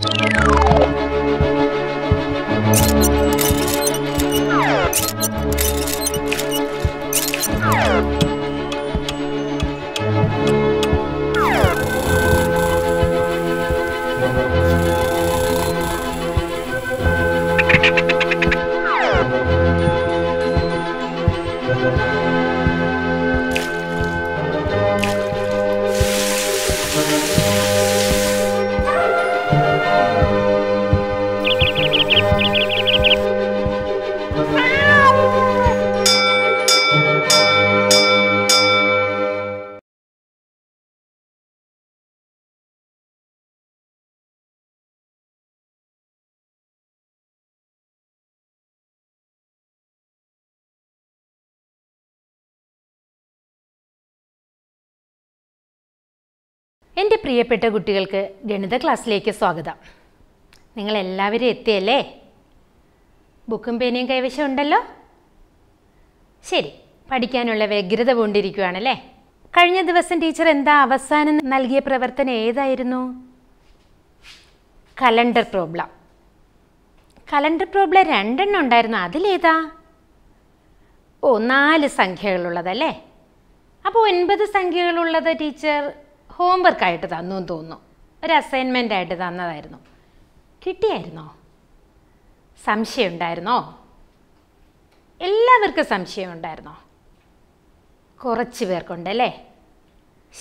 Thank you. എൻ്റെ പ്രിയപ്പെട്ട കുട്ടികൾക്ക് ഗണിത ക്ലാസ്സിലേക്ക് സ്വാഗതം നിങ്ങൾ എല്ലാവരും എത്തിയല്ലേ ബുക്കും പേനയും കൈവശം ഉണ്ടല്ലോ ശരി പഠിക്കാനുള്ള വ്യഗ്രത കൊണ്ടിരിക്കുകയാണല്ലേ കഴിഞ്ഞ ദിവസം ടീച്ചർ എന്താ അവസാനം നൽകിയ പ്രവർത്തനം ഏതായിരുന്നു കലണ്ടർ പ്രോബ്ലം കലണ്ടർ പ്രോബ്ലം രണ്ടെണ്ണം ഉണ്ടായിരുന്നു അതിലേതാ ഓ നാല് സംഖ്യകളുള്ളതല്ലേ അപ്പോൾ ഒൻപത് സംഖ്യകളുള്ളത് ടീച്ചർ ഹോംവർക്ക് ആയിട്ട് തന്നു എന്ന് തോന്നുന്നു ഒരു അസൈൻമെൻ്റ് ആയിട്ട് തന്നതായിരുന്നു കിട്ടിയായിരുന്നോ സംശയം ഉണ്ടായിരുന്നോ എല്ലാവർക്കും സംശയം ഉണ്ടായിരുന്നോ കുറച്ച് പേർക്കുണ്ടല്ലേ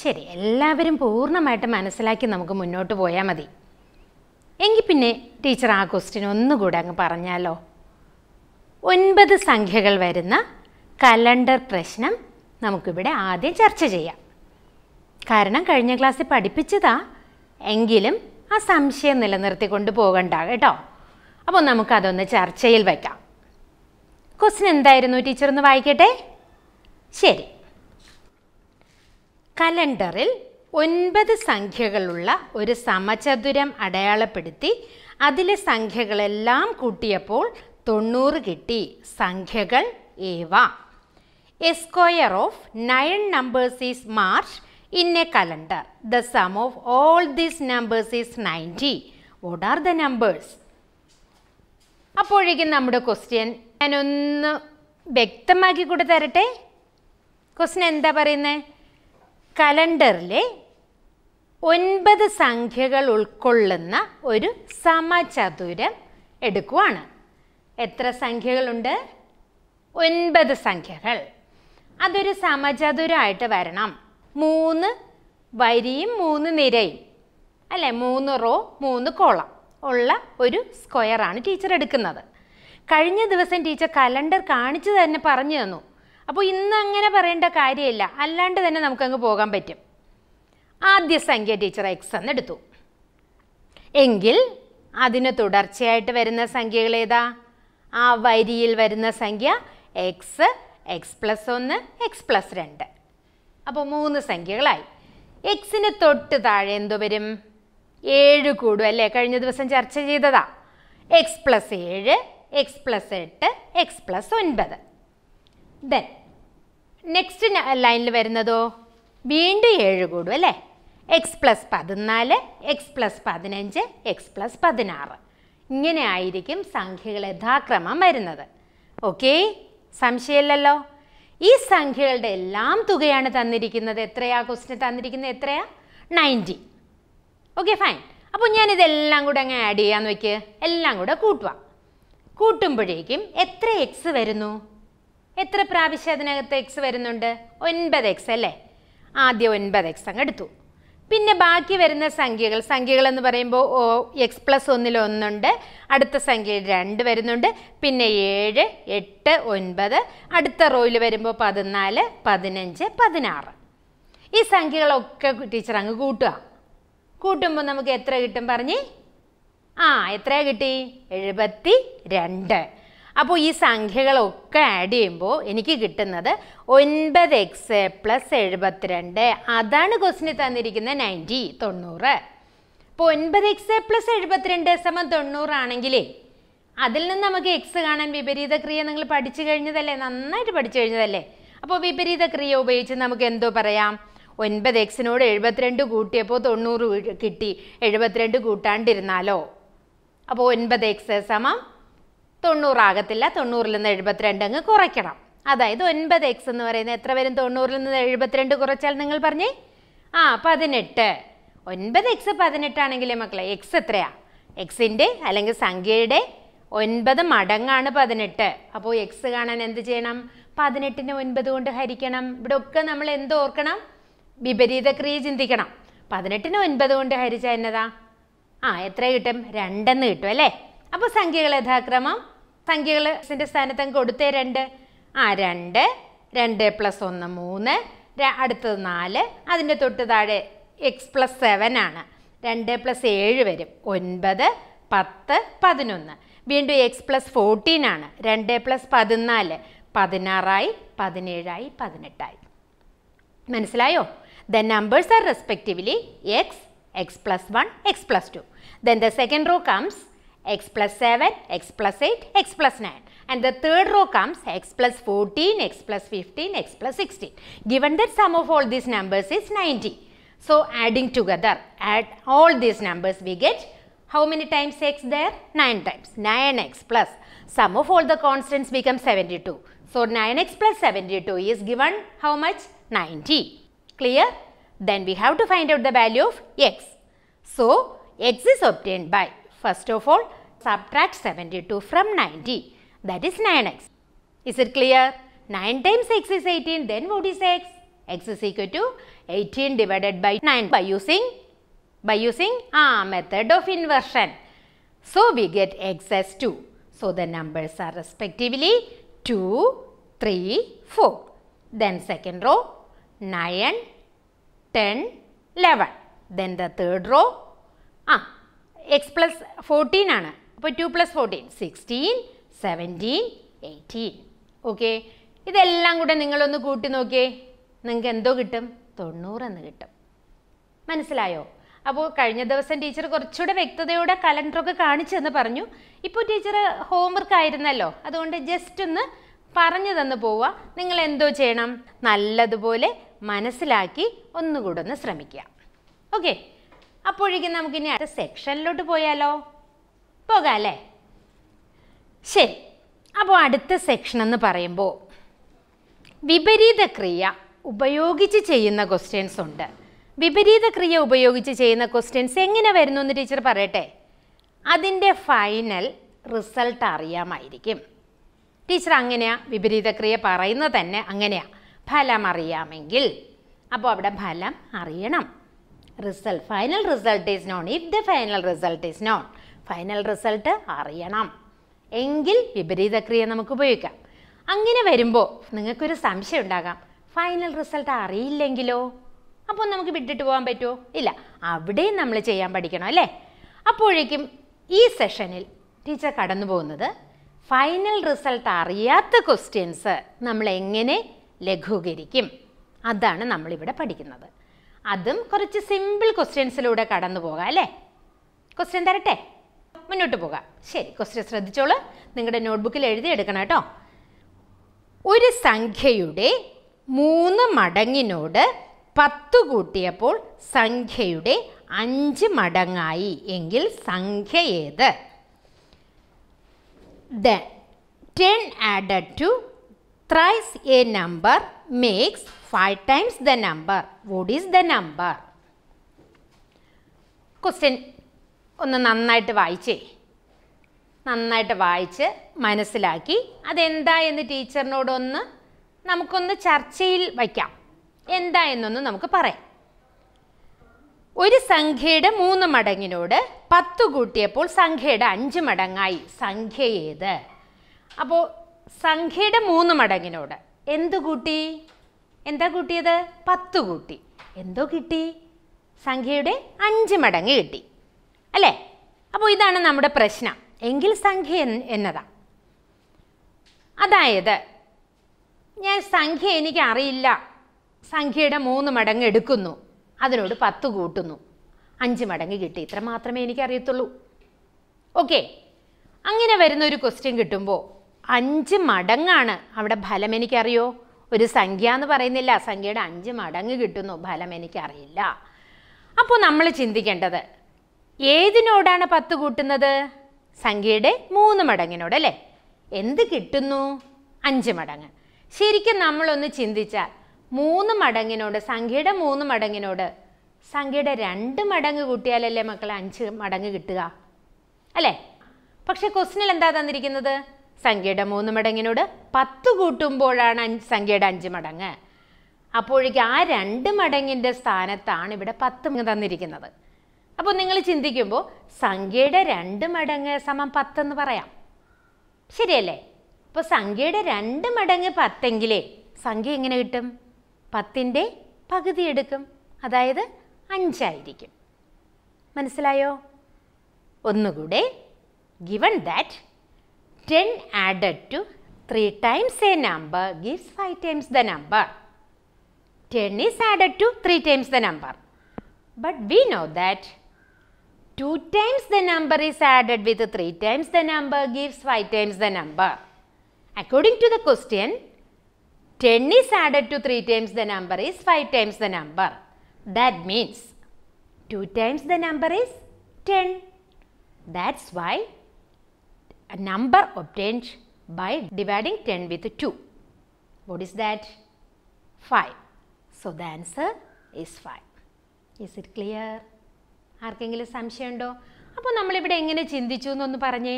ശരി എല്ലാവരും പൂർണ്ണമായിട്ട് മനസ്സിലാക്കി നമുക്ക് മുന്നോട്ട് പോയാൽ മതി എങ്കിൽ പിന്നെ ടീച്ചർ ആ ക്വസ്റ്റ്യൻ ഒന്നുകൂടെ അങ്ങ് പറഞ്ഞാലോ ഒൻപത് സംഖ്യകൾ വരുന്ന കലണ്ടർ പ്രശ്നം നമുക്കിവിടെ ആദ്യം ചർച്ച ചെയ്യാം കാരണം കഴിഞ്ഞ ക്ലാസ്സിൽ പഠിപ്പിച്ചതാ എങ്കിലും ആ സംശയം നിലനിർത്തിക്കൊണ്ട് പോകണ്ട കേട്ടോ അപ്പോൾ നമുക്കതൊന്ന് ചർച്ചയിൽ വയ്ക്കാം ക്വസ്റ്റിൻ എന്തായിരുന്നു ടീച്ചർ ഒന്ന് വായിക്കട്ടെ ശരി കലണ്ടറിൽ ഒൻപത് സംഖ്യകളുള്ള ഒരു സമചതുരം അടയാളപ്പെടുത്തി അതിലെ സംഖ്യകളെല്ലാം കൂട്ടിയപ്പോൾ തൊണ്ണൂറ് കിട്ടി സംഖ്യകൾ ഏവ a square of nine numbers is marked in a calendar the sum of all these numbers is ninety what are the numbers അപ്പോഴേക്കും നമ്മുടെ ക്വസ്റ്റ്യൻ ഞാനൊന്ന് വ്യക്തമാക്കി കൊടു തരട്ടെ ക്വസ്റ്റ്യൻ എന്താ പറയുന്നത് കലണ്ടറിലെ ഒൻപത് സംഖ്യകൾ ഉൾക്കൊള്ളുന്ന ഒരു സമചതുരം എടുക്കുവാണ് എത്ര സംഖ്യകളുണ്ട് ഒൻപത് സംഖ്യകൾ അതൊരു സമചതുരമായിട്ട് വരണം മൂന്ന് വരിയും മൂന്ന് നിരയും അല്ലേ മൂന്ന് റോ മൂന്ന് കോളം ഉള്ള ഒരു സ്ക്വയറാണ് ടീച്ചർ എടുക്കുന്നത് കഴിഞ്ഞ ദിവസം ടീച്ചർ കലണ്ടർ കാണിച്ചു തന്നെ പറഞ്ഞു തന്നു അപ്പോൾ ഇന്ന് അങ്ങനെ പറയേണ്ട കാര്യമില്ല അല്ലാണ്ട് തന്നെ നമുക്കങ്ങ് പോകാൻ പറ്റും ആദ്യ സംഖ്യ ടീച്ചർ എക്സ് എന്ന് എടുത്തു എങ്കിൽ അതിന് തുടർച്ചയായിട്ട് വരുന്ന സംഖ്യകൾ ഏതാ ആ വരിയിൽ വരുന്ന സംഖ്യ എക്സ് എക്സ് പ്ലസ് ഒന്ന് എക്സ് പ്ലസ് രണ്ട് അപ്പോൾ മൂന്ന് സംഖ്യകളായി എക്സിന് തൊട്ട് താഴെ എന്തു വരും ഏഴ് കൂടും അല്ലേ കഴിഞ്ഞ ദിവസം ചർച്ച ചെയ്തതാ എക്സ് പ്ലസ് ഏഴ് എക്സ് പ്ലസ് എട്ട് എക്സ് പ്ലസ് ഒൻപത് ദെൻ നെക്സ്റ്റ് ലൈനിൽ വരുന്നതോ വീണ്ടും ഏഴ് കൂടും അല്ലേ എക്സ് പ്ലസ് പതിനാല് എക്സ് പ്ലസ് പതിനഞ്ച് എക്സ് പ്ലസ് പതിനാറ് ഇങ്ങനെ ആയിരിക്കും സംഖ്യകൾ യഥാക്രമം വരുന്നത് ഓക്കേ സംശയമില്ലല്ലോ ഈ സംഖ്യകളുടെ എല്ലാം തുകയാണ് തന്നിരിക്കുന്നത് എത്രയാ ക്വസ്റ്റിന് തന്നിരിക്കുന്നത് എത്രയാ നയൻറ്റി ഓക്കെ ഫൈൻ അപ്പോൾ ഞാനിതെല്ലാം കൂടെ അങ്ങ് ആഡ് ചെയ്യാന്ന് വെക്ക് എല്ലാം കൂടെ കൂട്ടുക കൂട്ടുമ്പോഴേക്കും എത്ര എക്സ് വരുന്നു എത്ര പ്രാവശ്യം അതിനകത്ത് എക്സ് വരുന്നുണ്ട് ഒൻപത് എക്സ് അല്ലേ ആദ്യം ഒൻപത് എക്സ് അങ്ങ് എടുത്തു പിന്നെ ബാക്കി വരുന്ന സംഖ്യകൾ സംഖ്യകൾ എന്ന് പറയുമ്പോൾ ഓ എക്സ് പ്ലസ് ഒന്നിൽ ഒന്നുണ്ട് അടുത്ത സംഖ്യയിൽ രണ്ട് വരുന്നുണ്ട് പിന്നെ ഏഴ് എട്ട് ഒൻപത് അടുത്ത റോയിൽ വരുമ്പോൾ പതിനാല് പതിനഞ്ച് പതിനാറ് ഈ സംഖ്യകളൊക്കെ ടീച്ചർ അങ്ങ് കൂട്ടുക കൂട്ടുമ്പോൾ നമുക്ക് എത്ര കിട്ടും പറഞ്ഞേ ആ എത്രയാണ് കിട്ടി എഴുപത്തി രണ്ട് അപ്പോൾ ഈ സംഖ്യകളൊക്കെ ആഡ് ചെയ്യുമ്പോൾ എനിക്ക് കിട്ടുന്നത് ഒൻപത് എക്സ് പ്ലസ് എഴുപത്തിരണ്ട് അതാണ് ക്വസ്റ്റിന് തന്നിരിക്കുന്നത് നയൻറ്റി തൊണ്ണൂറ് അപ്പോൾ ഒൻപത് എക്സ് പ്ലസ് എഴുപത്തിരണ്ട് സമം തൊണ്ണൂറാണെങ്കിലേ അതിൽ നിന്ന് നമുക്ക് എക്സ് കാണാൻ വിപരീത ക്രിയ നിങ്ങൾ പഠിച്ചു കഴിഞ്ഞതല്ലേ നന്നായിട്ട് പഠിച്ചു കഴിഞ്ഞതല്ലേ അപ്പോൾ വിപരീത ക്രിയ ഉപയോഗിച്ച് നമുക്ക് എന്തോ പറയാം ഒൻപത് എക്സിനോട് എഴുപത്തിരണ്ട് കൂട്ടിയപ്പോൾ തൊണ്ണൂറ് കിട്ടി എഴുപത്തിരണ്ട് കൂട്ടാണ്ടിരുന്നാലോ അപ്പോൾ ഒൻപത് എക്സ് സമം തൊണ്ണൂറാകത്തില്ല തൊണ്ണൂറിൽ നിന്ന് എഴുപത്തിരണ്ട് അങ്ങ് കുറയ്ക്കണം അതായത് ഒൻപത് എക്സ് എന്ന് പറയുന്നത് എത്ര വരും തൊണ്ണൂറിൽ നിന്ന് എഴുപത്തിരണ്ട് കുറച്ചാൽ നിങ്ങൾ പറഞ്ഞേ ആ പതിനെട്ട് ഒൻപത് എക്സ് പതിനെട്ടാണെങ്കിലേ മക്കളെ എക്സ് എത്രയാ എക്സിൻ്റെ അല്ലെങ്കിൽ സംഖ്യയുടെ ഒൻപത് മടങ്ങാണ് പതിനെട്ട് അപ്പോൾ എക്സ് കാണാൻ എന്ത് ചെയ്യണം പതിനെട്ടിന് ഒൻപത് കൊണ്ട് ഹരിക്കണം ഇവിടെ ഒക്കെ നമ്മൾ എന്ത് ഓർക്കണം വിപരീത ക്രിയ ചിന്തിക്കണം പതിനെട്ടിന് ഒൻപത് കൊണ്ട് ഹരിച്ച എന്നതാ ആ എത്ര കിട്ടും രണ്ടെന്ന് കിട്ടും അല്ലേ അപ്പോൾ സംഖ്യകൾ യഥാക്രമം സംഖ്യകൾ ഇതിൻ്റെ സ്ഥാനത്ത് അങ്ങ് കൊടുത്തേ രണ്ട് ആ രണ്ട് രണ്ട് പ്ലസ് ഒന്ന് മൂന്ന് അടുത്തത് നാല് അതിൻ്റെ തൊട്ട് താഴെ എക്സ് പ്ലസ് സെവൻ ആണ് രണ്ട് പ്ലസ് ഏഴ് വരും ഒൻപത് പത്ത് പതിനൊന്ന് വീണ്ടും എക്സ് പ്ലസ് ഫോർട്ടീൻ ആണ് രണ്ട് പ്ലസ് പതിനാല് പതിനാറായി പതിനേഴായി പതിനെട്ടായി മനസ്സിലായോ the numbers are respectively x x plus one x plus two then the second row comes x plus 7, x plus 8, x plus 9. And the third row comes x plus 14, x plus 15, x plus 16. Given that sum of all these numbers is 90. So, adding together, add all these numbers we get how many times x there? 9 times. 9x plus sum of all the constants becomes 72. So, 9x plus 72 is given how much? 90. Clear? Then we have to find out the value of x. So, x is obtained by First of all, subtract 72 from 90. That is 9x. Is it clear? 9 times x is 18. Then what is x? x is equal to 18 divided by 9 by using by using ah, method of inversion. So, we get x as 2. So, the numbers are respectively 2, 3, 4. Then second row 9, 10, 11. Then the third row ah, x plus fourteen ആണ് അപ്പോൾ two plus fourteen sixteen seventeen eighteen okay ഇതെല്ലാം കൂടെ നിങ്ങളൊന്ന് കൂട്ടി നോക്കിയേ നിങ്ങൾക്ക് എന്തോ കിട്ടും തൊണ്ണൂറെന്ന് കിട്ടും മനസ്സിലായോ അപ്പോൾ കഴിഞ്ഞ ദിവസം ടീച്ചർ കുറച്ചുകൂടെ വ്യക്തതയോടെ കലണ്ടറൊക്കെ കാണിച്ചെന്ന് പറഞ്ഞു ഇപ്പോൾ ടീച്ചർ ഹോംവർക്ക് ആയിരുന്നല്ലോ അതുകൊണ്ട് ജസ്റ്റ് ഒന്ന് പറഞ്ഞു തന്നു പോവുക നിങ്ങൾ എന്തോ ചെയ്യണം നല്ലതുപോലെ മനസ്സിലാക്കി ഒന്നുകൂടെ ഒന്ന് ശ്രമിക്കുക ഓക്കെ അപ്പോഴേക്കും ഇനി അടുത്ത സെക്ഷനിലോട്ട് പോയാലോ പോകാം അല്ലേ ശരി അപ്പോൾ അടുത്ത സെക്ഷൻ എന്ന് പറയുമ്പോൾ വിപരീത ക്രിയ ഉപയോഗിച്ച് ചെയ്യുന്ന ക്വസ്റ്റ്യൻസ് ഉണ്ട് വിപരീത ക്രിയ ഉപയോഗിച്ച് ചെയ്യുന്ന ക്വസ്റ്റ്യൻസ് എങ്ങനെ വരുന്നു എന്ന് ടീച്ചർ പറയട്ടെ അതിൻ്റെ ഫൈനൽ റിസൾട്ട് അറിയാമായിരിക്കും ടീച്ചർ അങ്ങനെയാ വിപരീത ക്രിയ പറയുന്നത് തന്നെ അങ്ങനെയാ ഫലം അറിയാമെങ്കിൽ അപ്പോൾ അവിടെ ഫലം അറിയണം result final result is known if the final result is known final result അറിയണം എങ്കിൽ വിപരീതക്രിയ നമുക്ക് ഉപയോഗിക്കാം അങ്ങനെ വരുമ്പോൾ നിങ്ങൾക്കൊരു സംശയം ഉണ്ടാകാം ഫൈനൽ റിസൾട്ട് അറിയില്ലെങ്കിലോ അപ്പോൾ നമുക്ക് വിട്ടിട്ട് പോകാൻ പറ്റുമോ ഇല്ല അവിടെയും നമ്മൾ ചെയ്യാൻ പഠിക്കണം അല്ലേ അപ്പോഴേക്കും ഈ സെഷനിൽ ടീച്ചർ കടന്നു പോകുന്നത് ഫൈനൽ റിസൾട്ട് അറിയാത്ത ക്വസ്റ്റ്യൻസ് നമ്മൾ എങ്ങനെ ലഘൂകരിക്കും അതാണ് നമ്മളിവിടെ പഠിക്കുന്നത് അതും കുറച്ച് സിമ്പിൾ ക്വസ്റ്റ്യൻസിലൂടെ കടന്നു പോകാം അല്ലേ ക്വസ്റ്റ്യൻ തരട്ടെ മുന്നോട്ട് പോകാം ശരി ക്വസ്റ്റ്യൻ ശ്രദ്ധിച്ചോളൂ നിങ്ങളുടെ നോട്ട്ബുക്കിൽ എഴുതിയെടുക്കണം കേട്ടോ ഒരു സംഖ്യയുടെ മൂന്ന് മടങ്ങിനോട് പത്ത് കൂട്ടിയപ്പോൾ സംഖ്യയുടെ അഞ്ച് മടങ്ങായി എങ്കിൽ സംഖ്യ ഏത് then ten added to thrice a number makes five times the number What is the number question ഒന്ന് നന്നായിട്ട് വായിച്ചേ നന്നായിട്ട് വായിച്ച് മനസ്സിലാക്കി അതെന്താ എന്ന് ടീച്ചറിനോടൊന്ന് നമുക്കൊന്ന് ചർച്ചയിൽ വയ്ക്കാം എന്താ എന്നൊന്ന് നമുക്ക് പറയാം ഒരു സംഖ്യയുടെ മൂന്ന് മടങ്ങിനോട് പത്ത് കൂട്ടിയപ്പോൾ സംഖ്യയുടെ അഞ്ച് മടങ്ങായി സംഖ്യ ഏത് അപ്പോൾ സംഖ്യയുടെ മൂന്ന് മടങ്ങിനോട് എന്ത് കൂട്ടി എന്താ കൂട്ടിയത് പത്ത് കൂട്ടി എന്തോ കിട്ടി സംഖ്യയുടെ അഞ്ച് മടങ്ങ് കിട്ടി അല്ലേ അപ്പോൾ ഇതാണ് നമ്മുടെ പ്രശ്നം എങ്കിൽ സംഖ്യ എന്നതാ അതായത് ഞാൻ സംഖ്യ എനിക്ക് അറിയില്ല സംഖ്യയുടെ മൂന്ന് മടങ്ങ് എടുക്കുന്നു അതിനോട് പത്ത് കൂട്ടുന്നു അഞ്ച് മടങ്ങ് കിട്ടി ഇത്ര മാത്രമേ എനിക്കറിയത്തുള്ളൂ ഓക്കെ അങ്ങനെ വരുന്ന ഒരു ക്വസ്റ്റ്യൻ കിട്ടുമ്പോൾ അഞ്ച് മടങ്ങാണ് അവിടെ ഫലം എനിക്കറിയോ ഒരു സംഖ്യ എന്ന് പറയുന്നില്ല സംഖ്യയുടെ അഞ്ച് മടങ്ങ് കിട്ടുന്നു ഫലം എനിക്കറിയില്ല അപ്പോൾ നമ്മൾ ചിന്തിക്കേണ്ടത് ഏതിനോടാണ് പത്ത് കൂട്ടുന്നത് സംഖ്യയുടെ മൂന്ന് മടങ്ങിനോട് അല്ലേ എന്ത് കിട്ടുന്നു അഞ്ച് മടങ്ങ് ശരിക്കും നമ്മളൊന്ന് ചിന്തിച്ചാൽ മൂന്ന് മടങ്ങിനോട് സംഖ്യയുടെ മൂന്ന് മടങ്ങിനോട് സംഖ്യയുടെ രണ്ട് മടങ്ങ് കൂട്ടിയാലല്ലേ മക്കളെ അഞ്ച് മടങ്ങ് കിട്ടുക അല്ലേ പക്ഷെ ക്വസ്റ്റിനിൽ എന്താ തന്നിരിക്കുന്നത് സംഖ്യയുടെ മൂന്ന് മടങ്ങിനോട് പത്ത് കൂട്ടുമ്പോഴാണ് സംഖ്യയുടെ അഞ്ച് മടങ്ങ് അപ്പോഴേക്ക് ആ രണ്ട് മടങ്ങിൻ്റെ സ്ഥാനത്താണ് ഇവിടെ പത്ത് തന്നിരിക്കുന്നത് അപ്പോൾ നിങ്ങൾ ചിന്തിക്കുമ്പോൾ സംഖ്യയുടെ രണ്ട് മടങ്ങ് സമം പത്തെന്ന് പറയാം ശരിയല്ലേ അപ്പോൾ സംഖ്യയുടെ രണ്ട് മടങ്ങ് പത്തെങ്കിലേ സംഖ്യ എങ്ങനെ കിട്ടും പത്തിൻ്റെ പകുതി എടുക്കും അതായത് അഞ്ചായിരിക്കും മനസ്സിലായോ ഒന്നുകൂടെ given that 10 added to 3 times a number gives 5 times the number. 10 is added to 3 times the number. But we know that 2 times the number is added with 3 times the number gives 5 times the number. According to the question, 10 is added to 3 times the number is 5 times the number. That means 2 times the number is 10. That's why a number obtained by dividing 10 with 2. What is that? 5. So, the answer is 5. Is it clear? ആർക്കെങ്കിലും സംശയമുണ്ടോ അപ്പോൾ നമ്മളിവിടെ എങ്ങനെ ചിന്തിച്ചു എന്നൊന്ന് പറഞ്ഞേ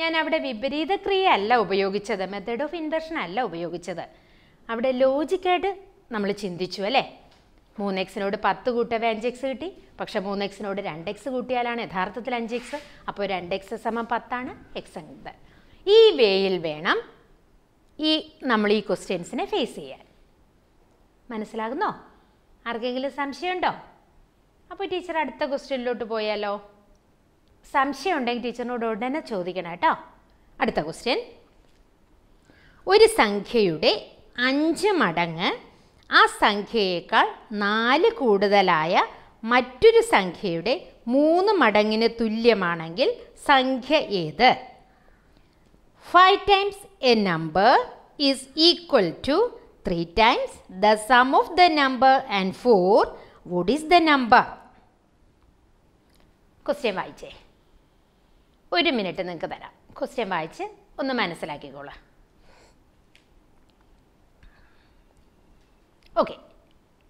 ഞാൻ അവിടെ വിപരീത ക്രിയ അല്ല ഉപയോഗിച്ചത് മെത്തേഡ് ഓഫ് ഇൻഡക്ഷൻ അല്ല ഉപയോഗിച്ചത് അവിടെ ലോജിക്കായിട്ട് നമ്മൾ ചിന്തിച്ചു അല്ലേ മൂന്ന് എക്സിനോട് പത്ത് കൂട്ടവേ അഞ്ച് എക്സ് കിട്ടി പക്ഷെ മൂന്ന് എക്സിനോട് രണ്ട് എക്സ് കൂട്ടിയാലാണ് യഥാർത്ഥത്തിൽ അഞ്ച് എക്സ് അപ്പോൾ രണ്ട് എക്സ് സമം പത്താണ് എക്സ് എന്നത് ഈ വേയിൽ വേണം ഈ നമ്മൾ ഈ ക്വസ്റ്റ്യൻസിനെ ഫേസ് ചെയ്യാൻ മനസ്സിലാകുന്നോ ആർക്കെങ്കിലും സംശയമുണ്ടോ അപ്പോൾ ടീച്ചർ അടുത്ത ക്വസ്റ്റ്യനിലോട്ട് പോയാലോ സംശയം ഉണ്ടെങ്കിൽ ടീച്ചറിനോട് ഉടനെ ചോദിക്കണം കേട്ടോ അടുത്ത ക്വസ്റ്റ്യൻ ഒരു സംഖ്യയുടെ അഞ്ച് മടങ്ങ് ആ സംഖ്യയേക്കാൾ നാല് കൂടുതലായ മറ്റൊരു സംഖ്യയുടെ മൂന്ന് മടങ്ങിന് തുല്യമാണെങ്കിൽ സംഖ്യ ഏത് five times a number is equal to three times the sum of the number and four what is the number question വായിച്ചേ ഒരു മിനിറ്റ് നിങ്ങൾക്ക് തരാം ക്വസ്റ്റ്യൻ വായിച്ച് ഒന്ന് മനസ്സിലാക്കിക്കോളാം ഓക്കെ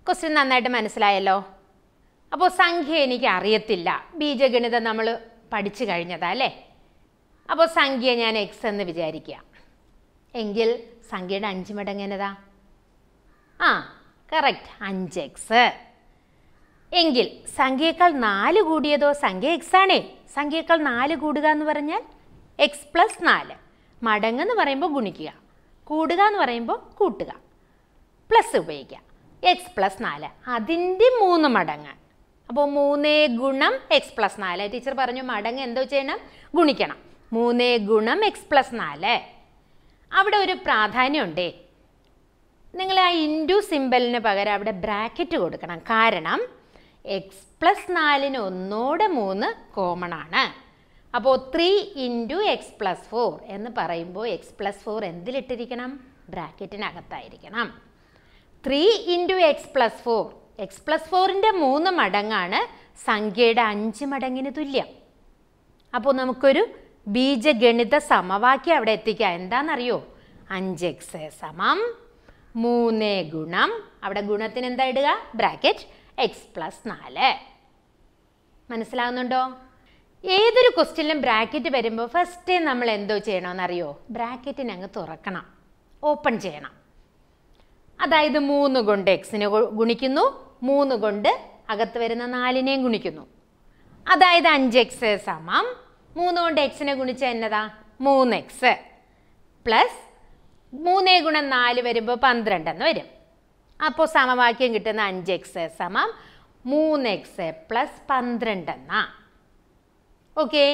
ക്വസ്റ്റ്യൻ നന്നായിട്ട് മനസ്സിലായല്ലോ അപ്പോൾ സംഖ്യ എനിക്ക് അറിയത്തില്ല ബീജഗണിതം നമ്മൾ പഠിച്ചു കഴിഞ്ഞതാ അല്ലേ അപ്പോൾ സംഖ്യ ഞാൻ എക്സ് എന്ന് വിചാരിക്കുക എങ്കിൽ സംഖ്യയുടെ അഞ്ച് മടങ്ങ് എന്നതാ ആ കറക്റ്റ് അഞ്ച് എക്സ് എങ്കിൽ സംഖ്യയേക്കാൾ നാല് കൂടിയതോ സംഖ്യ എക്സ് ആണേ സംഖ്യയേക്കാൾ നാല് കൂടുക എന്ന് പറഞ്ഞാൽ എക്സ് പ്ലസ് നാല് മടങ്ങ് എന്ന് പറയുമ്പോൾ ഗുണിക്കുക കൂടുക എന്ന് പറയുമ്പോൾ കൂട്ടുക പ്ലസ് ഉപയോഗിക്കുക എക്സ് പ്ലസ് നാല് അതിൻ്റെ മൂന്ന് മടങ്ങ് അപ്പോൾ മൂന്നേ ഗുണം എക്സ് പ്ലസ് നാല് ടീച്ചർ പറഞ്ഞു മടങ്ങ് എന്തോ ചെയ്യണം ഗുണിക്കണം മൂന്നേ ഗുണം എക്സ് പ്ലസ് നാല് അവിടെ ഒരു പ്രാധാന്യമുണ്ടേ നിങ്ങൾ ആ ഇൻഡു സിമ്പലിന് പകരം അവിടെ ബ്രാക്കറ്റ് കൊടുക്കണം കാരണം എക്സ് പ്ലസ് നാലിന് ഒന്നോടെ മൂന്ന് കോമൺ ആണ് അപ്പോൾ three into x plus four എന്ന് പറയുമ്പോൾ എക്സ് പ്ലസ് ഫോർ എന്തിലിട്ടിരിക്കണം ബ്രാക്കറ്റിനകത്തായിരിക്കണം three into x plus four x plus ഫോറിൻ്റെ മൂന്ന് മടങ്ങാണ് സംഖ്യയുടെ അഞ്ച് മടങ്ങിന് തുല്യം അപ്പോൾ നമുക്കൊരു ബീജഗണിത സമവാക്യം അവിടെ എത്തിക്കുക എന്താണെന്നറിയോ അഞ്ച് എക്സ് സമം മൂന്ന് ഗുണം അവിടെ ഗുണത്തിന് എന്താ ഇടുക ബ്രാക്കറ്റ് എക്സ് പ്ലസ് നാല് മനസ്സിലാവുന്നുണ്ടോ ഏതൊരു ക്വസ്റ്റ്യനിലും ബ്രാക്കറ്റ് വരുമ്പോൾ ഫസ്റ്റ് നമ്മൾ എന്തോ ചെയ്യണമെന്നറിയോ ബ്രാക്കറ്റിനങ്ങ് തുറക്കണം ഓപ്പൺ ചെയ്യണം അതായത് മൂന്ന് കൊണ്ട് എക്സിനെ ഗുണിക്കുന്നു മൂന്ന് കൊണ്ട് അകത്ത് വരുന്ന നാലിനെയും ഗുണിക്കുന്നു അതായത് അഞ്ച് എക്സ് സമം മൂന്ന് കൊണ്ട് എക്സിനെ ഗുണിച്ച എന്നതാ മൂന്ന് എക്സ് പ്ലസ് മൂന്നേ ഗുണം നാല് വരുമ്പോൾ പന്ത്രണ്ട് എന്ന് വരും അപ്പോൾ സമവാക്യം കിട്ടുന്ന അഞ്ച് എക്സ് സമം മൂന്ന് എക്സ് പ്ലസ് പന്ത്രണ്ട് എന്നാ ഓക്കെ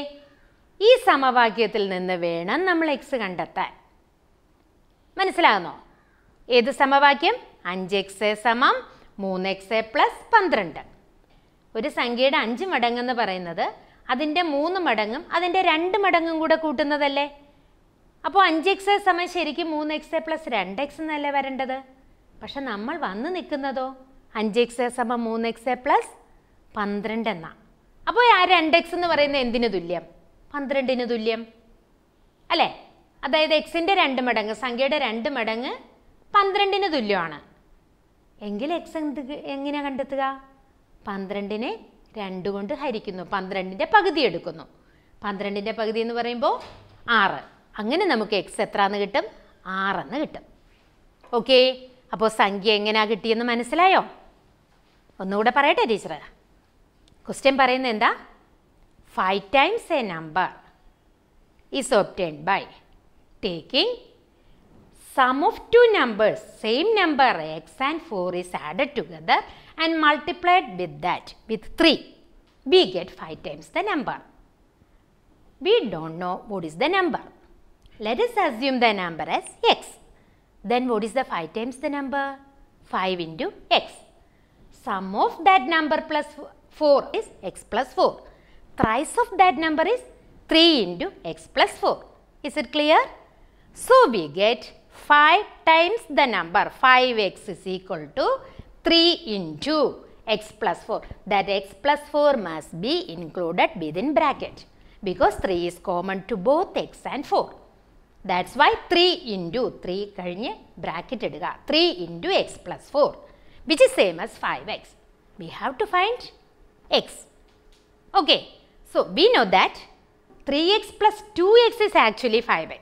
ഈ സമവാക്യത്തിൽ നിന്ന് വേണം നമ്മൾ എക്സ് കണ്ടെത്താൻ മനസ്സിലാകുന്നോ ഏത് സമവാക്യം അഞ്ച് എക്സ് എ സമം മൂന്ന് എക്സ് എ പ്ലസ് പന്ത്രണ്ട് ഒരു സംഖ്യയുടെ അഞ്ച് മടങ്ങെന്ന് പറയുന്നത് അതിൻ്റെ മൂന്ന് മടങ്ങും അതിൻ്റെ രണ്ട് മടങ്ങും കൂടെ കൂട്ടുന്നതല്ലേ അപ്പോൾ അഞ്ച് എക്സ് എ സമയം ശരിക്കും മൂന്ന് എക്സ് എ പ്ലസ് രണ്ട് എക്സ് എന്നല്ലേ വരേണ്ടത് പക്ഷെ നമ്മൾ വന്ന് നിൽക്കുന്നതോ അഞ്ച് എക്സ് എ സമം മൂന്ന് എക്സ് എ പ്ലസ് പന്ത്രണ്ട് എന്നാ അപ്പോൾ ആ രണ്ട് എക്സ് എന്ന് പറയുന്നത് എന്തിനു തുല്യം പന്ത്രണ്ടിന് തുല്യം അല്ലേ അതായത് എക്സിൻ്റെ രണ്ട് മടങ്ങ് സംഖ്യയുടെ രണ്ട് മടങ്ങ് പന്ത്രണ്ടിന് തുല്യമാണ് എങ്കിൽ എക്സ് എന്ത് എങ്ങനെയാണ് കണ്ടെത്തുക പന്ത്രണ്ടിനെ രണ്ട് കൊണ്ട് ഹരിക്കുന്നു പന്ത്രണ്ടിൻ്റെ പകുതി എടുക്കുന്നു പന്ത്രണ്ടിൻ്റെ പകുതി എന്ന് പറയുമ്പോൾ ആറ് അങ്ങനെ നമുക്ക് എക്സ് എത്ര എന്ന് കിട്ടും ആറെന്ന് കിട്ടും ഓക്കെ അപ്പോൾ സംഖ്യ എങ്ങനെയാ കിട്ടിയെന്ന് മനസ്സിലായോ ഒന്നുകൂടെ പറയട്ടെ ടീച്ചറെ ക്വസ്റ്റ്യൻ പറയുന്നത് എന്താ five times a number is obtained by taking Sum of two numbers, same number x and 4 is added together and multiplied with that, with 3. We get 5 times the number. We don't know what is the number. Let us assume the number as x. Then what is the 5 times the number? 5 into x. Sum of that number plus 4 is x plus 4. Thrice of that number is 3 into x plus 4. Is it clear? So, we get 5 times the number 5x is equal to 3 into x plus 4 that x plus 4 must be included within bracket because 3 is common to both x and 4. That's why 3 into 3 കഴിഞ്ഞ് bracketed 3 into x plus 4 which is same as 5x. We have to find x. Okay. So, we know that 3x plus 2x is actually 5x.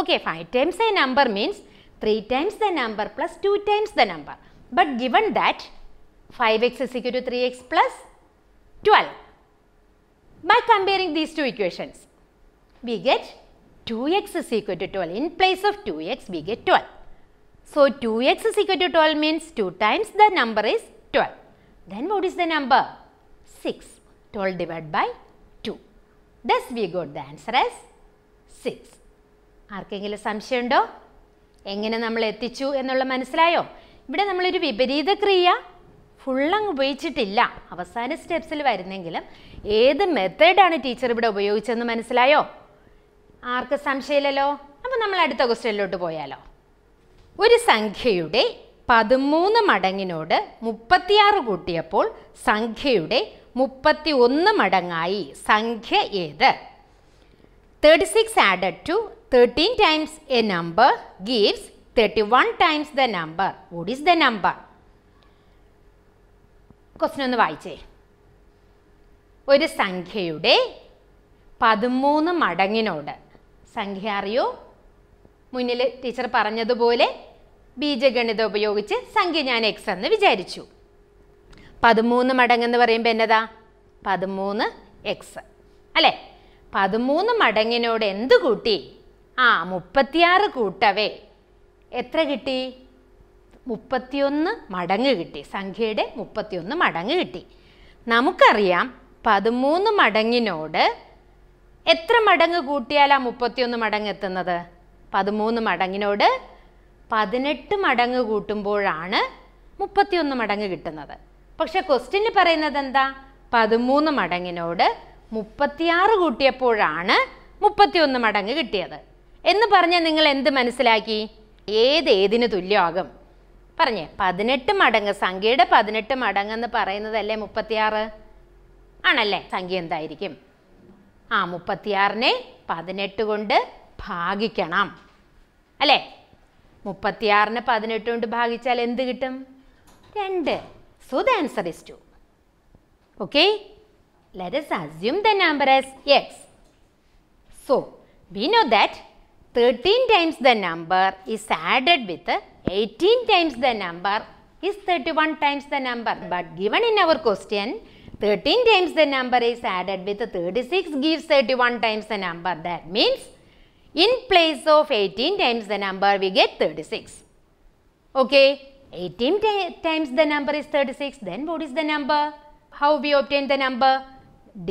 Okay, 5 times a number means 3 times the number plus 2 times the number. But given that 5x is equal to 3x plus 12. By comparing these two equations, we get 2x is equal to 12. In place of 2x, we get 12. So, 2x is equal to 12 means 2 times the number is 12. Then what is the number? 6. 12 divided by 2. Thus, we got the answer as 6. ആർക്കെങ്കിലും സംശയമുണ്ടോ എങ്ങനെ നമ്മൾ എത്തിച്ചു എന്നുള്ള മനസ്സിലായോ ഇവിടെ നമ്മളൊരു വിപരീത ക്രിയ ഫുള്ളങ്ങ് ഉപയോഗിച്ചിട്ടില്ല അവസാന സ്റ്റെപ്സിൽ വരുന്നെങ്കിലും ഏത് മെത്തേഡാണ് ടീച്ചർ ഇവിടെ ഉപയോഗിച്ചതെന്ന് മനസ്സിലായോ ആർക്ക് സംശയമില്ലല്ലോ അപ്പോൾ നമ്മൾ അടുത്ത ക്വസ്റ്റ്യനിലോട്ട് പോയാലോ ഒരു സംഖ്യയുടെ പതിമൂന്ന് മടങ്ങിനോട് മുപ്പത്തിയാറ് കൂട്ടിയപ്പോൾ സംഖ്യയുടെ മുപ്പത്തി ഒന്ന് മടങ്ങായി സംഖ്യ ഏത് thirty six added to 13 times a number gives 31 times the number. What is the number? Question ഒന്ന് വായിച്ചേ ഒരു സംഖ്യയുടെ പതിമൂന്ന് മടങ്ങിനോട് സംഖ്യ അറിയോ മുന്നിൽ ടീച്ചർ പറഞ്ഞതുപോലെ ബീജഗണിതം ഉപയോഗിച്ച് സംഖ്യ ഞാൻ എക്സ് എന്ന് വിചാരിച്ചു പതിമൂന്ന് മടങ്ങ് എന്ന് പറയുമ്പോൾ എന്നതാ പതിമൂന്ന് എക്സ് അല്ലേ പതിമൂന്ന് മടങ്ങിനോട് എന്ത് കൂട്ടി ആ മുപ്പത്തിയാറ് കൂട്ടവേ എത്ര കിട്ടി മുപ്പത്തിയൊന്ന് മടങ്ങ് കിട്ടി സംഖ്യയുടെ മുപ്പത്തിയൊന്ന് മടങ്ങ് കിട്ടി നമുക്കറിയാം പതിമൂന്ന് മടങ്ങിനോട് എത്ര മടങ്ങ് കൂട്ടിയാലാ മുപ്പത്തിയൊന്ന് മടങ്ങ് എത്തുന്നത് പതിമൂന്ന് മടങ്ങിനോട് പതിനെട്ട് മടങ്ങ് കൂട്ടുമ്പോഴാണ് മുപ്പത്തിയൊന്ന് മടങ്ങ് കിട്ടുന്നത് പക്ഷെ ക്വസ്റ്റ്യന് പറയുന്നത് എന്താ പതിമൂന്ന് മടങ്ങിനോട് മുപ്പത്തിയാറ് കൂട്ടിയപ്പോഴാണ് മുപ്പത്തിയൊന്ന് മടങ്ങ് കിട്ടിയത് എന്ന് പറഞ്ഞാൽ നിങ്ങൾ എന്ത് മനസ്സിലാക്കി ഏത് ഏതിന് തുല്യമാകും പറഞ്ഞേ പതിനെട്ട് മടങ്ങ് സംഖ്യയുടെ പതിനെട്ട് മടങ്ങ് എന്ന് പറയുന്നതല്ലേ മുപ്പത്തിയാറ് ആണല്ലേ സംഖ്യ എന്തായിരിക്കും ആ മുപ്പത്തിയാറിനെ പതിനെട്ട് കൊണ്ട് ഭാഗിക്കണം അല്ലേ മുപ്പത്തിയാറിനെ പതിനെട്ട് കൊണ്ട് ഭാഗിച്ചാൽ എന്ത് കിട്ടും രണ്ട് so the answer is two okay let us assume the number as x so we know that 13 times the number is added with 18 times the number is 31 times the number. But given in our question, 13 times the number is added with 36 gives 31 times the number. That means in place of 18 times the number we get 36. Okay, 18 times the number is 36 then what is the number? How we obtain the number?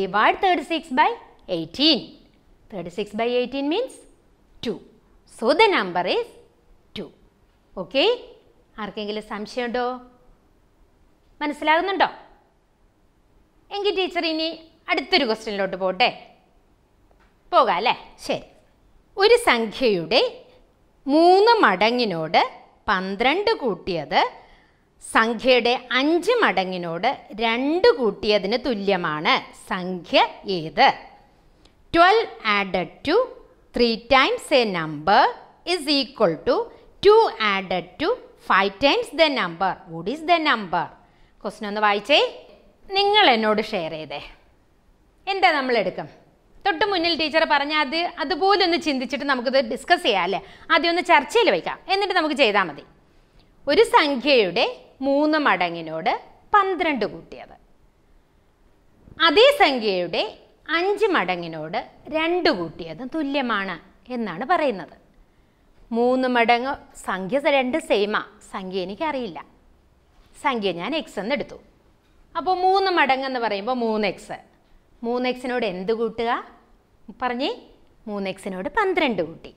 Divide 36 by 18. 36 by 18 means 2. So the number is 2. Okay ആർക്കെങ്കിലും സംശയമുണ്ടോ മനസ്സിലാകുന്നുണ്ടോ എങ്കിൽ teacher ഇനി അടുത്തൊരു ക്വസ്റ്റ്യനിലോട്ട് പോട്ടെ പോകാം അല്ലേ ശരി ഒരു സംഖ്യയുടെ മൂന്ന് മടങ്ങിനോട് പന്ത്രണ്ട് കൂട്ടിയത് സംഖ്യയുടെ അഞ്ച് മടങ്ങിനോട് രണ്ട് കൂട്ടിയതിന് തുല്യമാണ് സംഖ്യ ഏത് twelve added to three times a number is equal to two added to five times the number what is the number question ഒന്ന് വായിച്ചേ നിങ്ങൾ എന്നോട് ഷെയർ ചെയ്തേ എന്താ നമ്മൾ എടുക്കും തൊട്ട് മുന്നിൽ ടീച്ചർ പറഞ്ഞാൽ അത് അതുപോലെ ഒന്ന് ചിന്തിച്ചിട്ട് നമുക്കിത് ഡിസ്കസ് ചെയ്യാമല്ലേ ആദ്യം ഒന്ന് ചർച്ചയിൽ വയ്ക്കാം എന്നിട്ട് നമുക്ക് ചെയ്താൽ മതി ഒരു സംഖ്യയുടെ മൂന്ന് മടങ്ങിനോട് പന്ത്രണ്ട് കൂട്ടിയത് അതേ സംഖ്യയുടെ അഞ്ച് മടങ്ങിനോട് രണ്ട് കൂട്ടിയത് തുല്യമാണ് എന്നാണ് പറയുന്നത് മൂന്ന് മടങ്ങ് സംഖ്യ രണ്ട് സെയിമാ സംഖ്യ എനിക്കറിയില്ല സംഖ്യ ഞാൻ എക്സ് എന്ന് എടുത്തു അപ്പോൾ മൂന്ന് മടങ്ങ് എന്ന് പറയുമ്പോൾ മൂന്ന് എക്സ് മൂന്ന് എക്സിനോട് എന്ത് കൂട്ടുക പറഞ്ഞേ മൂന്ന് എക്സിനോട് പന്ത്രണ്ട് കൂട്ടി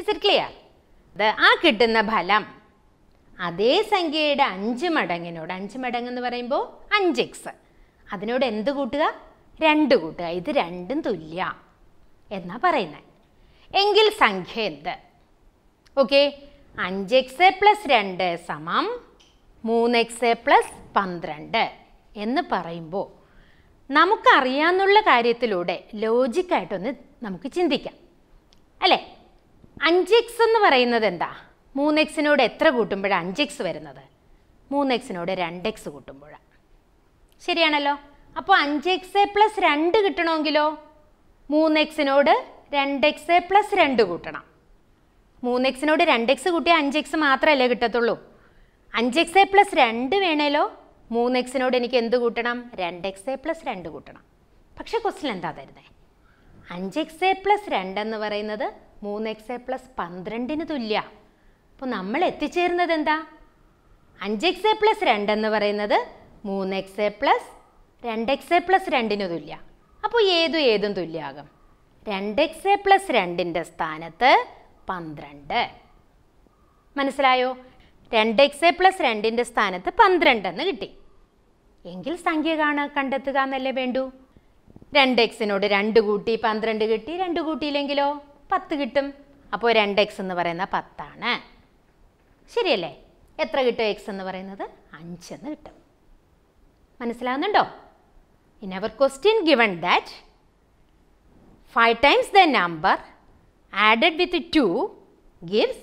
ഇസ് ഇറ്റ് ക്ലിയർ അത് ആ കിട്ടുന്ന ഫലം അതേ സംഖ്യയുടെ അഞ്ച് മടങ്ങിനോട് അഞ്ച് മടങ്ങ് എന്ന് പറയുമ്പോൾ അഞ്ച് എക്സ് അതിനോട് എന്ത് കൂട്ടുക രണ്ട് കൂട്ടുക ഇത് രണ്ടും തുല്യ എന്നാ പറയുന്നത് എങ്കിൽ സംഖ്യ എന്ത് ഓക്കെ അഞ്ച് എക്സ് പ്ലസ് രണ്ട് സമം മൂന്ന് എക്സ് പ്ലസ് പന്ത്രണ്ട് എന്ന് പറയുമ്പോൾ നമുക്കറിയാവുന്നുള്ള കാര്യത്തിലൂടെ ലോജിക്കായിട്ടൊന്ന് നമുക്ക് ചിന്തിക്കാം അല്ലേ അഞ്ച് എക്സ് എന്ന് പറയുന്നത് എന്താ മൂന്ന് എക്സിനോട് എത്ര കൂട്ടുമ്പോഴാണ് അഞ്ച് എക്സ് വരുന്നത് മൂന്ന് എക്സിനോട് രണ്ട് എക്സ് കൂട്ടുമ്പോഴാണ് ശരിയാണല്ലോ അപ്പോൾ അഞ്ച് എക്സ് എ പ്ലസ് രണ്ട് കിട്ടണമെങ്കിലോ മൂന്ന് എക്സിനോട് രണ്ട് എക്സ് എ പ്ലസ് രണ്ട് കൂട്ടണം മൂന്ന് എക്സിനോട് രണ്ട് എക്സ് കൂട്ടിയാൽ അഞ്ച് എക്സ് മാത്രമല്ലേ കിട്ടത്തുള്ളൂ അഞ്ച് എക്സ് എ പ്ലസ് രണ്ട് വേണേലോ മൂന്ന് എക്സിനോട് എനിക്ക് എന്ത് കൂട്ടണം രണ്ട് എക്സ് എ പ്ലസ് രണ്ട് കൂട്ടണം പക്ഷേ ക്വസ്റ്റ്യൻ എന്താ തരുന്നത് അഞ്ച് എക്സ് എ പ്ലസ് രണ്ടെന്ന് പറയുന്നത് മൂന്ന് എക്സ് എ പ്ലസ് പന്ത്രണ്ടിന് തുല്യ അപ്പോൾ നമ്മൾ എത്തിച്ചേരുന്നത് എന്താ അഞ്ച് എക്സ് എ പ്ലസ് രണ്ടെന്ന് പറയുന്നത് മൂന്ന് എക്സ് എ പ്ലസ് രണ്ട് എക്സ് എ പ്ലസ് രണ്ടിന് തുല്യ അപ്പോൾ ഏതും ഏതും തുല്യാകും രണ്ട് എക്സ് എ പ്ലസ് രണ്ടിൻ്റെ സ്ഥാനത്ത് പന്ത്രണ്ട് മനസ്സിലായോ രണ്ട് എക്സ് എ പ്ലസ് രണ്ടിൻ്റെ സ്ഥാനത്ത് പന്ത്രണ്ട് എന്ന് കിട്ടി എങ്കിൽ സംഖ്യ കാണ കണ്ടെത്തുക എന്നല്ലേ വേണ്ടു രണ്ട് എക്സിനോട് രണ്ട് കൂട്ടി പന്ത്രണ്ട് കിട്ടി രണ്ട് കൂട്ടിയില്ലെങ്കിലോ പത്ത് കിട്ടും അപ്പോൾ രണ്ട് എക്സ് എന്ന് പറയുന്ന പത്താണ് ശരിയല്ലേ എത്ര കിട്ടും എക്സ് എന്ന് പറയുന്നത് അഞ്ചെന്ന് കിട്ടും മനസ്സിലാകുന്നുണ്ടോ In our question given that 5 times the number added with 2 gives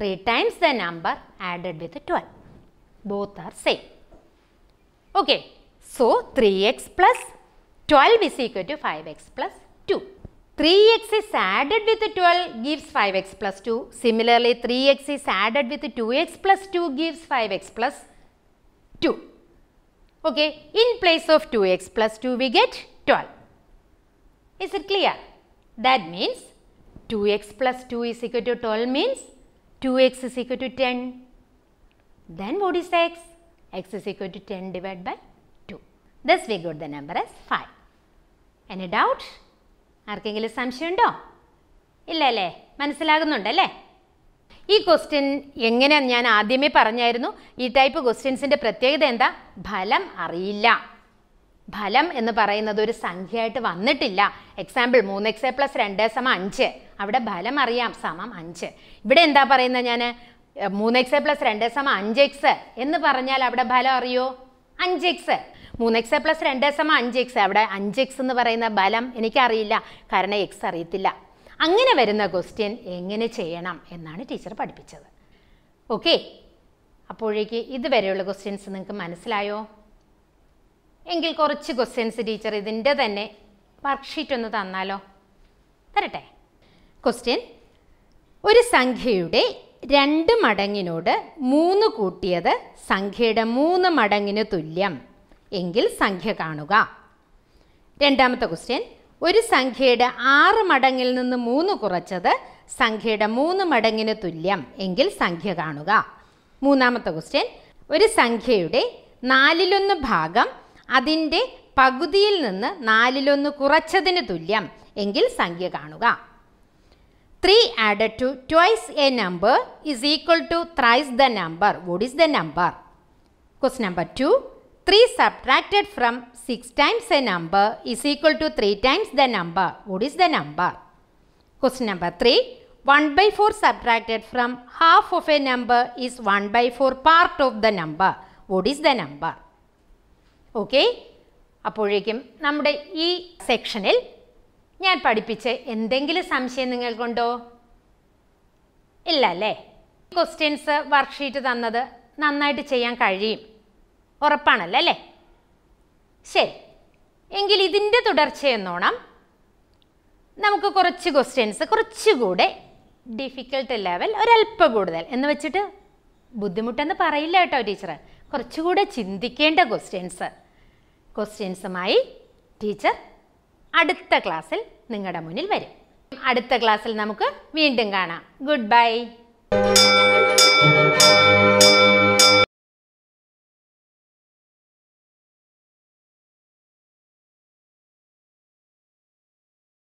3 times the number added with 12. Both are same. Okay. So, 3x plus 12 is equal to 5x plus 2. 3x is added with 12 gives 5x plus 2. Similarly, 3x is added with 2x plus 2 gives 5x plus 2. Okay, in place of 2x plus 2 we get 12. Is it clear? That means 2x plus 2 is equal to 12 means 2x is equal to 10. Then what is x? x is equal to 10 divided by 2. Thus we got the number as 5. Any doubt? ആർക്കെങ്കിലും സംശയമുണ്ടോ ഇല്ല അല്ലേ മനസ്സിലാകുന്നുണ്ടല്ലേ ഈ question എങ്ങനെയാണ് ഞാൻ ആദ്യമേ പറഞ്ഞായിരുന്നു ഈ ടൈപ്പ് ക്വസ്റ്റ്യൻസിൻ്റെ പ്രത്യേകത എന്താ ഫലം അറിയില്ല ഫലം എന്ന് പറയുന്നത് ഒരു സംഖ്യയായിട്ട് വന്നിട്ടില്ല എക്സാമ്പിൾ മൂന്ന് എക്സ് എ പ്ലസ് രണ്ട് സമ അഞ്ച് അവിടെ ഫലം അറിയാം സമം അഞ്ച് ഇവിടെ എന്താ പറയുന്നത് ഞാൻ മൂന്ന് എക്സ് എ പ്ലസ് രണ്ട് സമ അഞ്ച് എക്സ് എന്ന് പറഞ്ഞാൽ അവിടെ ഫലം അറിയോ അഞ്ച് എക്സ് മൂന്ന് എക്സ് എ പ്ലസ് രണ്ട് സമ അഞ്ച് എക്സ് അവിടെ അഞ്ച് എക്സ് എന്ന് പറയുന്ന ഫലം എനിക്കറിയില്ല കാരണം എക്സ് അറിയത്തില്ല അങ്ങനെ വരുന്ന ക്വസ്റ്റ്യൻ എങ്ങനെ ചെയ്യണം എന്നാണ് ടീച്ചർ പഠിപ്പിച്ചത് ഓക്കെ അപ്പോഴേക്ക് ഇതുവരെയുള്ള ക്വസ്റ്റ്യൻസ് നിങ്ങൾക്ക് മനസ്സിലായോ എങ്കിൽ കുറച്ച് ക്വസ്റ്റ്യൻസ് ടീച്ചർ ഇതിൻ്റെ തന്നെ വർക്ക്ഷീറ്റ് ഒന്ന് തന്നാലോ തരട്ടെ ക്വസ്റ്റ്യൻ ഒരു സംഖ്യയുടെ രണ്ട് മടങ്ങിനോട് മൂന്ന് കൂട്ടിയത് സംഖ്യയുടെ മൂന്ന് മടങ്ങിന് തുല്യം എങ്കിൽ സംഖ്യ കാണുക രണ്ടാമത്തെ ക്വസ്റ്റ്യൻ ഒരു സംഖ്യയുടെ ആറ് മടങ്ങിൽ നിന്ന് മൂന്ന് കുറച്ചത് സംഖ്യയുടെ മൂന്ന് മടങ്ങിന് തുല്യം എങ്കിൽ സംഖ്യ കാണുക മൂന്നാമത്തെ ക്വസ്റ്റ്യൻ ഒരു സംഖ്യയുടെ നാലിലൊന്ന് ഭാഗം അതിൻ്റെ പകുതിയിൽ നിന്ന് നാലിലൊന്ന് കുറച്ചതിന് തുല്യം എങ്കിൽ സംഖ്യ കാണുക three add to twice a number is equal to thrice the number what is the number quest number two 3 subtracted from 6 times a number is equal to 3 times the number. What is the number? Question number 3. 1 by 4 subtracted from half of a number is 1 by 4 part of the number. What is the number? Okay അപ്പോഴേക്കും നമ്മുടെ ഈ സെക്ഷനിൽ ഞാൻ പഠിപ്പിച്ച് എന്തെങ്കിലും സംശയം നിങ്ങൾക്കുണ്ടോ ഇല്ല അല്ലേ ക്വസ്റ്റ്യൻസ് വർക്ക്ഷീറ്റ് തന്നത് നന്നായിട്ട് ചെയ്യാൻ കഴിയും ഉറപ്പാണല്ലോ അല്ലേ ശരി എങ്കിൽ ഇതിൻ്റെ തുടർച്ചയെന്നോണം നമുക്ക് കുറച്ച് ക്വസ്റ്റ്യൻസ് കുറച്ചുകൂടെ ഡിഫിക്കൽട്ട് ലെവൽ ഒരല്പം കൂടുതൽ എന്ന് വെച്ചിട്ട് ബുദ്ധിമുട്ടെന്ന് പറയില്ല കേട്ടോ ടീച്ചർ കുറച്ചുകൂടെ ചിന്തിക്കേണ്ട ക്വസ്റ്റ്യൻസ് ക്വസ്റ്റ്യൻസുമായി ടീച്ചർ അടുത്ത ക്ലാസ്സിൽ നിങ്ങളുടെ മുന്നിൽ വരും അടുത്ത ക്ലാസ്സിൽ നമുക്ക് വീണ്ടും കാണാം ഗുഡ് ബൈ